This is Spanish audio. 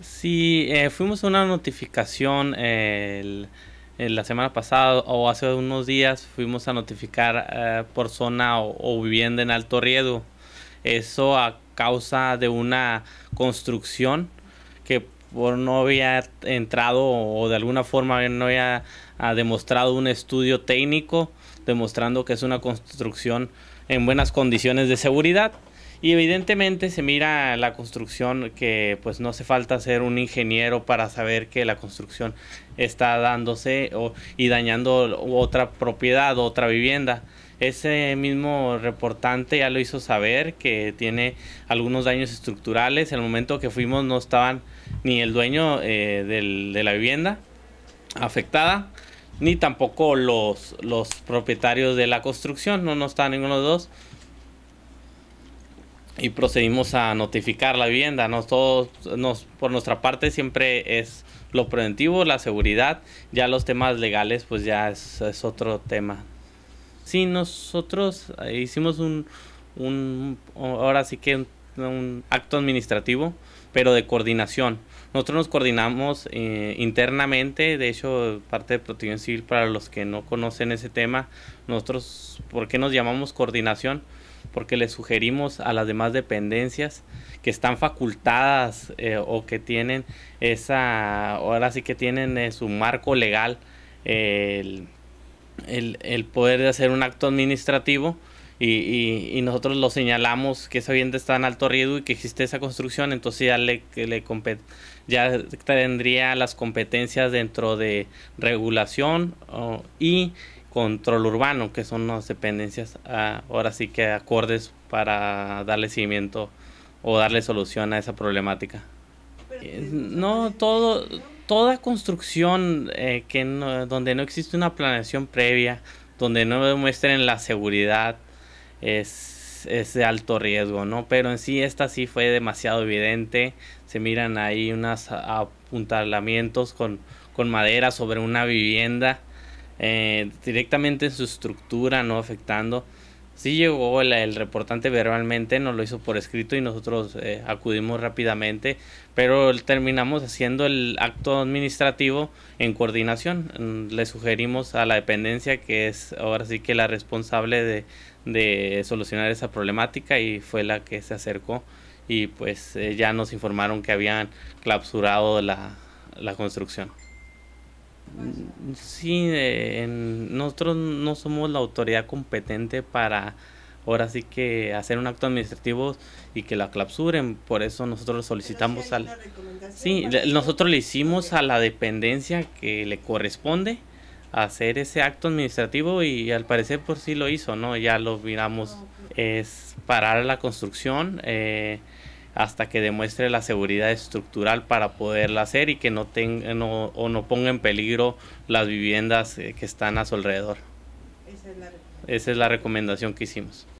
Sí, eh, fuimos a una notificación la semana pasada o hace unos días fuimos a notificar eh, por zona o, vivienda en alto riesgo. Eso a causa de una construcción que por no había entrado o de alguna forma no había ah, demostrado un estudio técnico demostrando que es una construcción en buenas condiciones de seguridad. Y evidentemente se mira la construcción que pues no hace falta ser un ingeniero para saber que la construcción está dándose o, y dañando otra propiedad, otra vivienda. Ese mismo reportante ya lo hizo saber que tiene algunos daños estructurales. En el momento que fuimos no estaban ni el dueño eh, del, de la vivienda afectada, ni tampoco los, los propietarios de la construcción, no, no estaban ninguno de los dos y procedimos a notificar la vivienda. no todos, nos, por nuestra parte siempre es lo preventivo, la seguridad, ya los temas legales pues ya es, otro tema. Sí, nosotros eh, hicimos un, un ahora sí que un, acto administrativo, pero de coordinación. Nosotros nos coordinamos eh, internamente, de hecho, parte de Protección Civil, para los que no conocen ese tema, nosotros, ¿por qué nos llamamos coordinación? porque le sugerimos a las demás dependencias que están facultadas eh, o que tienen esa, ahora sí que tienen en eh, su marco legal, el, poder de hacer un acto administrativo. Y, nosotros lo señalamos que esa vivienda está en alto riesgo y que existe esa construcción, entonces ya le, ya tendría las competencias dentro de regulación y control urbano, que son las dependencias ahora sí que acordes para darle seguimiento o darle solución a esa problemática. Eh, no, todo, toda construcción eh, que donde no existe una planeación previa, donde no demuestren la seguridad, es, de alto riesgo, ¿no? Pero en sí esta sí fue demasiado evidente, se miran ahí unos apuntalamientos con, con madera sobre una vivienda eh, directamente en su estructura, no afectando. Sí llegó el, reportante verbalmente, nos lo hizo por escrito y nosotros eh, acudimos rápidamente, pero terminamos haciendo el acto administrativo en coordinación. Mm, le sugerimos a la dependencia, que es ahora sí que la responsable de, solucionar esa problemática y fue la que se acercó y pues eh, ya nos informaron que habían clausurado la construcción. Sí, eh, nosotros no somos la autoridad competente para ahora sí que hacer un acto administrativo y que la clausuren, por eso nosotros solicitamos al Sí, nosotros le hicimos a la dependencia que le corresponde hacer ese acto administrativo y al parecer por pues sí lo hizo, ¿no? Ya lo miramos ah, es parar la construcción eh, hasta que demuestre la seguridad estructural para poderla hacer y que no, o no ponga en peligro las viviendas eh, que están a su alrededor. Esa es la, Esa es la recomendación que hicimos.